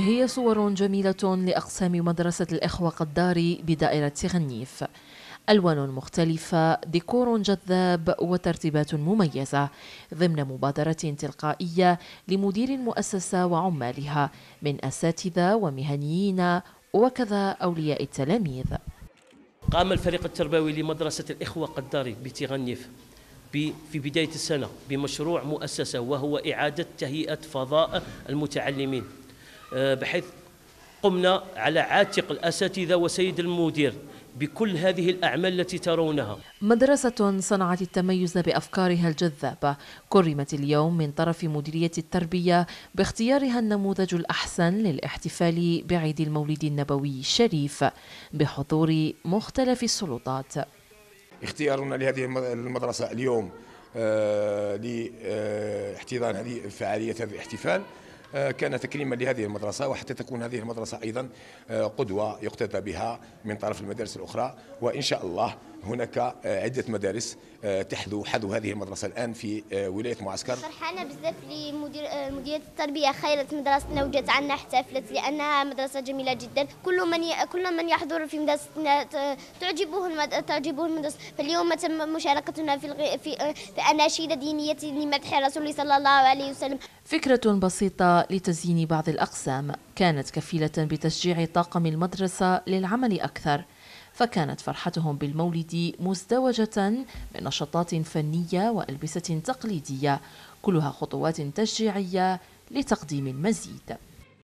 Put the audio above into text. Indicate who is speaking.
Speaker 1: هي صور جميلة لأقسام مدرسة الإخوة قداري بدائرة غنيف ألوان مختلفة ديكور جذاب وترتيبات مميزة ضمن مبادرة تلقائية لمدير المؤسسة وعمالها من أساتذة ومهنيين وكذا أولياء التلاميذ
Speaker 2: قام الفريق التربوي لمدرسة الإخوة قداري بتغنيف في بداية السنة بمشروع مؤسسة وهو إعادة تهيئة فضاء المتعلمين آه، بحيث قمنا على عاتق الأساتذة وسيد المدير بكل هذه الأعمال التي ترونها
Speaker 1: مدرسة صنعت التميز بأفكارها الجذابة كرمت اليوم من طرف مديرية التربية باختيارها النموذج الأحسن للاحتفال بعيد المولد النبوي الشريف بحضور مختلف السلطات
Speaker 3: اختيارنا لهذه المدرسة اليوم آه، لاحتضان هذه الفعالية هذا الاحتفال آه، كان تكريما لهذه المدرسة وحتى تكون هذه المدرسة أيضا آه، قدوة يقتدى بها من طرف المدارس الأخرى وإن شاء الله هناك آه، عدة مدارس تحذو حذو هذه المدرسة الآن في ولاية معسكر
Speaker 4: فرحانة بزاف لمدير مديرية التربية خيرت مدرستنا وجات عنا احتفلت لأنها مدرسة جميلة جدا كل من كل من يحضر في مدرستنا تعجبه تعجبه المدرسة فاليوم تم مشاركتنا في في, في أناشيد دينية لمدح الرسول صلى الله عليه وسلم
Speaker 1: فكرة بسيطة لتزيين بعض الأقسام كانت كفيلة بتشجيع طاقم المدرسة للعمل أكثر فكانت فرحتهم بالمولد مزدوجة بنشاطات فنية وألبسة تقليدية كلها خطوات تشجيعية لتقديم المزيد